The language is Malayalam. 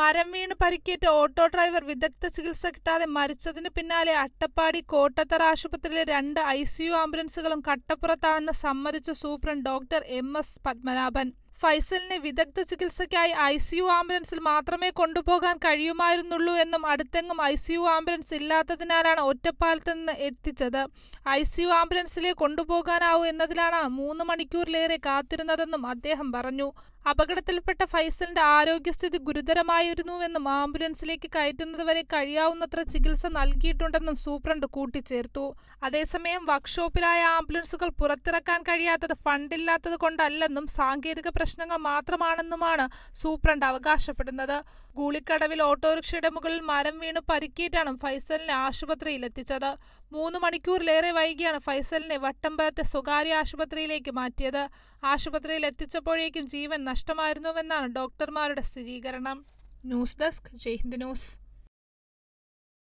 മരം വീണ് പരിക്കേറ്റ ഓട്ടോ ഡ്രൈവർ വിദഗ്ധ ചികിത്സ കിട്ടാതെ മരിച്ചതിന് പിന്നാലെ അട്ടപ്പാടി കോട്ടത്തറ ആശുപത്രിയിലെ രണ്ട് ഐ സി ആംബുലൻസുകളും കട്ടപ്പുറത്താണെന്ന് സമ്മതിച്ചു superintendent doctor M S Padmanabhan ഫൈസലിനെ വിദഗ്ധ ചികിത്സയ്ക്കായി ഐ യു ആംബുലൻസിൽ മാത്രമേ കൊണ്ടുപോകാൻ കഴിയുമായിരുന്നുള്ളൂ എന്നും അടുത്തെങ്ങും ഐ യു ആംബുലൻസ് ഇല്ലാത്തതിനാലാണ് ഒറ്റപ്പാലത്ത് നിന്ന് എത്തിച്ചത് ഐ യു ആംബുലൻസിലെ കൊണ്ടുപോകാനാവൂ എന്നതിലാണ് മൂന്ന് മണിക്കൂറിലേറെ കാത്തിരുന്നതെന്നും അദ്ദേഹം പറഞ്ഞു അപകടത്തിൽപ്പെട്ട ഫൈസലിന്റെ ആരോഗ്യസ്ഥിതി ഗുരുതരമായിരുന്നുവെന്നും ആംബുലൻസിലേക്ക് കയറ്റുന്നതുവരെ കഴിയാവുന്നത്ര ചികിത്സ നൽകിയിട്ടുണ്ടെന്നും സൂപ്രണ്ട് കൂട്ടിച്ചേർത്തു അതേസമയം വർക്ക്ഷോപ്പിലായ ആംബുലൻസുകൾ പുറത്തിറക്കാൻ കഴിയാത്തത് ഫണ്ടില്ലാത്തത് കൊണ്ടല്ലെന്നും സാങ്കേതിക പ്രശ്നം പ്രശ്നങ്ങൾ മാത്രമാണെന്നുമാണ് സൂപ്രണ്ട് അവകാശപ്പെടുന്നത് ഗൂളിക്കടവിൽ ഓട്ടോറിക്ഷയുടെ മുകളിൽ മരം വീണ് പരിക്കേറ്റാണ് ഫൈസലിനെ ആശുപത്രിയിൽ എത്തിച്ചത് മൂന്ന് മണിക്കൂറിലേറെ വൈകിയാണ് ഫൈസലിനെ വട്ടമ്പലത്തെ സ്വകാര്യ ആശുപത്രിയിലേക്ക് മാറ്റിയത് ആശുപത്രിയിൽ എത്തിച്ചപ്പോഴേക്കും ജീവൻ നഷ്ടമായിരുന്നുവെന്നാണ് ഡോക്ടർമാരുടെ സ്ഥിരീകരണം ന്യൂസ് ഡെസ്ക് ജയ്ഹിന്ദ് ന്യൂസ്